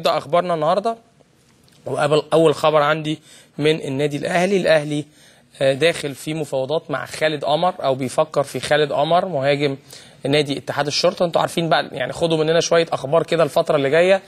نبدا اخبارنا النهارده وقبل اول خبر عندي من النادي الاهلي الاهلي آه، داخل في مفاوضات مع خالد قمر او بيفكر في خالد قمر مهاجم نادي اتحاد الشرطه انتوا عارفين بقى يعني خدوا مننا شويه اخبار كده الفتره اللي جايه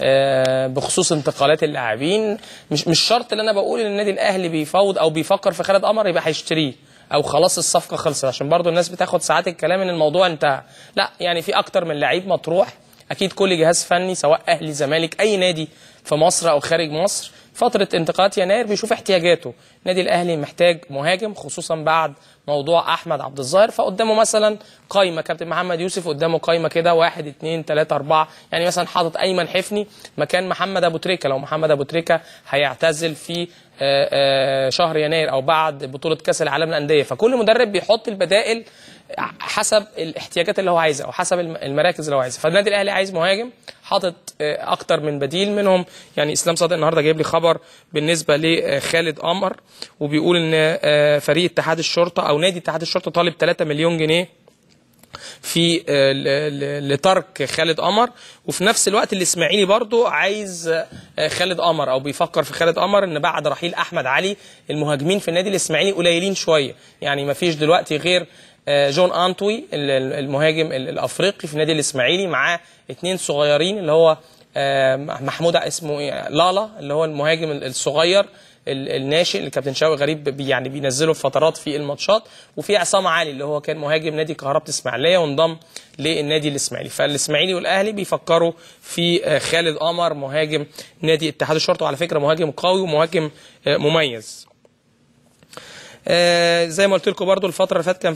آه، بخصوص انتقالات اللاعبين مش مش شرط اللي انا بقول ان النادي الاهلي بيفاوض او بيفكر في خالد قمر يبقى هيشتريه او خلاص الصفقه خلصت عشان برضو الناس بتاخد ساعات الكلام ان الموضوع انتهى لا يعني في اكتر من لعيب مطروح اكيد كل جهاز فني سواء اهلي زمالك اي نادي في مصر او خارج مصر فتره انتقالات يناير بيشوف احتياجاته النادي الاهلي محتاج مهاجم خصوصا بعد موضوع احمد عبد الظاهر فقدامه مثلا قايمه كابتن محمد يوسف قدامه قايمه كده واحد اثنين ثلاثه اربعه يعني مثلا حاطط ايمن حفني مكان محمد ابو تريكه لو محمد ابو تريكه هيعتزل في آه، آه، شهر يناير او بعد بطوله كاس العالم للانديه فكل مدرب بيحط البدائل حسب الاحتياجات اللي هو عايزها او حسب المراكز اللي هو عايزها فالنادي الاهلي عايز مهاجم حاطط آه، اكتر من بديل منهم يعني اسلام صادق النهارده جايب لي خبر بالنسبه لخالد قمر وبيقول ان فريق اتحاد الشرطه او نادي اتحاد الشرطه طالب 3 مليون جنيه في آه، لترك خالد قمر وفي نفس الوقت الاسماعيلي برضو عايز آه، خالد قمر او بيفكر في خالد قمر ان بعد رحيل احمد علي المهاجمين في النادي الاسماعيلي قليلين شويه يعني ما فيش دلوقتي غير آه، جون انتوي المهاجم الافريقي في النادي الاسماعيلي معاه اتنين صغيرين اللي هو آه، محمود اسمه ايه لالا اللي هو المهاجم الصغير الناشئ اللي كابتن شوقي غريب بي يعني بينزله فترات في الماتشات وفي عصام علي اللي هو كان مهاجم نادي كهربة اسماعيليه وانضم للنادي الاسماعيلي فالاسماعيلي والاهلي بيفكروا في آه، خالد قمر مهاجم نادي اتحاد الشرطه وعلى فكره مهاجم قوي ومهاجم آه، مميز زي ما قلت لكم برده الفتره اللي فاتت كان